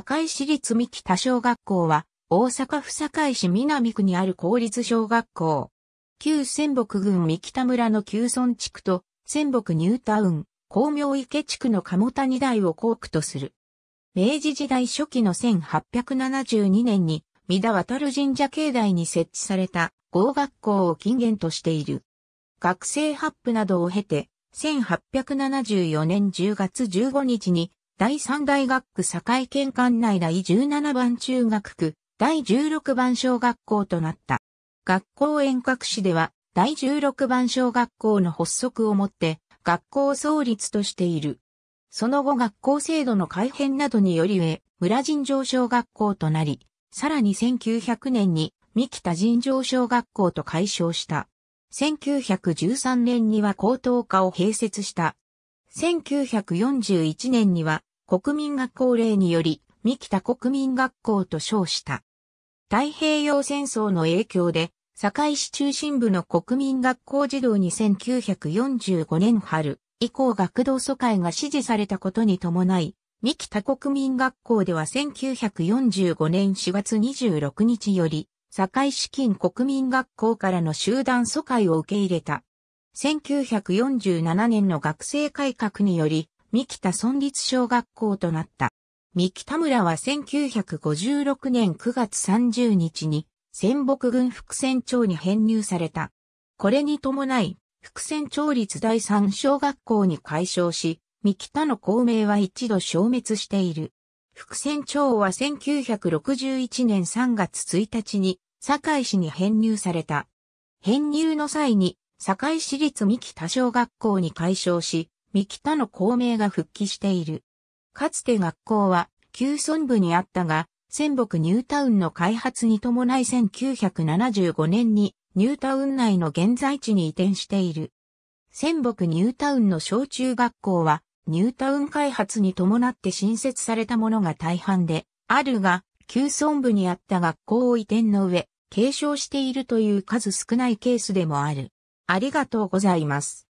堺市立三木田小学校は、大阪府堺市南区にある公立小学校。旧仙北郡三木田村の旧村地区と、仙北ニュータウン、光明池地区の鴨谷台を校区とする。明治時代初期の1872年に、三田渡る神社境内に設置された合学校を近元としている。学生発布などを経て、1874年10月15日に第三大学区堺県管内第17番中学区、第16番小学校となった。学校遠隔市では、第16番小学校の発足をもって、学校創立としている。その後学校制度の改変などにより上、村尋常小学校となり、さらに1900年に三木田尋常小学校と改称した。1913年には高等科を併設した。1941年には国民学校令により、三北国民学校と称した。太平洋戦争の影響で、堺市中心部の国民学校児童に1945年春以降学童疎開が支持されたことに伴い、三北国民学校では1945年4月26日より、堺市近国民学校からの集団疎開を受け入れた。1947年の学生改革により、三木田村立小学校となった。三木田村は1956年9月30日に戦北軍副船長に編入された。これに伴い、副船長立第三小学校に改称し、三木田の校名は一度消滅している。副船長は1961年3月1日に堺市に編入された。編入の際に堺市立三木田小学校に改称し、三木田の公明が復帰している。かつて学校は旧村部にあったが、仙北ニュータウンの開発に伴い1975年にニュータウン内の現在地に移転している。仙北ニュータウンの小中学校はニュータウン開発に伴って新設されたものが大半であるが、旧村部にあった学校を移転の上、継承しているという数少ないケースでもある。ありがとうございます。